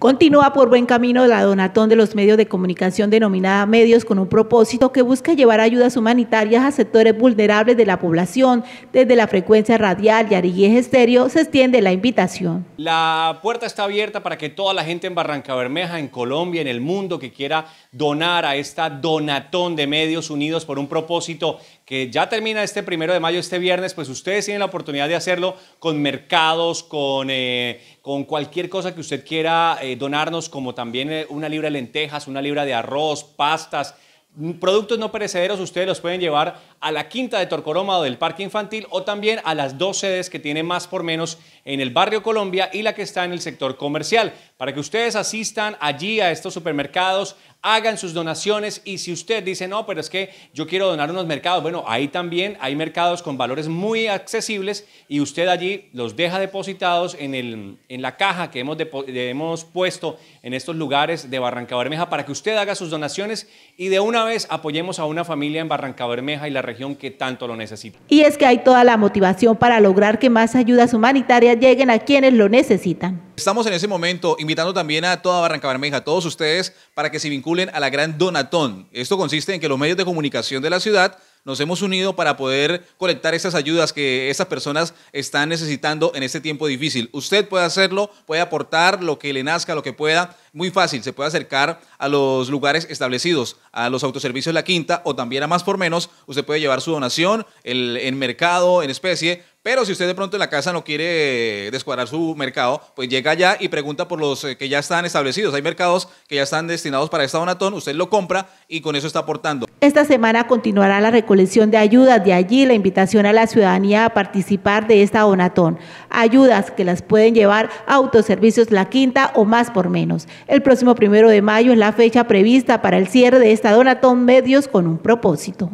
Continúa por buen camino la donatón de los medios de comunicación denominada Medios con un propósito que busca llevar ayudas humanitarias a sectores vulnerables de la población. Desde la frecuencia radial y Ariguez Estéreo se extiende la invitación. La puerta está abierta para que toda la gente en Barranca Bermeja, en Colombia, en el mundo que quiera donar a esta donatón de medios unidos por un propósito que ya termina este primero de mayo, este viernes, pues ustedes tienen la oportunidad de hacerlo con mercados, con eh, con cualquier cosa que usted quiera eh, donarnos, como también eh, una libra de lentejas, una libra de arroz, pastas, mm, productos no perecederos, ustedes los pueden llevar a la quinta de Torcoroma o del Parque Infantil o también a las dos sedes que tiene más por menos en el barrio Colombia y la que está en el sector comercial. Para que ustedes asistan allí a estos supermercados, hagan sus donaciones y si usted dice, no, pero es que yo quiero donar unos mercados, bueno, ahí también hay mercados con valores muy accesibles y usted allí los deja depositados en, el, en la caja que hemos, hemos puesto en estos lugares de Barranca Bermeja para que usted haga sus donaciones y de una vez apoyemos a una familia en Barranca Bermeja y la región que tanto lo necesita. Y es que hay toda la motivación para lograr que más ayudas humanitarias lleguen a quienes lo necesitan. Estamos en ese momento invitando también a toda Barranca Bermeja, a todos ustedes, para que se vinculen a la gran donatón. Esto consiste en que los medios de comunicación de la ciudad nos hemos unido para poder colectar esas ayudas que esas personas están necesitando en este tiempo difícil. Usted puede hacerlo, puede aportar lo que le nazca, lo que pueda. Muy fácil, se puede acercar a los lugares establecidos, a los autoservicios La Quinta o también a Más por Menos. Usted puede llevar su donación en mercado, en especie, pero si usted de pronto en la casa no quiere descuadrar su mercado, pues llega allá y pregunta por los eh, que ya están establecidos. Hay mercados que ya están destinados para esta donatón, usted lo compra y con eso está aportando. Esta semana continuará la recolección de ayudas, de allí la invitación a la ciudadanía a participar de esta donatón. Ayudas que las pueden llevar autoservicios La Quinta o más por menos. El próximo primero de mayo es la fecha prevista para el cierre de esta donatón Medios con un propósito.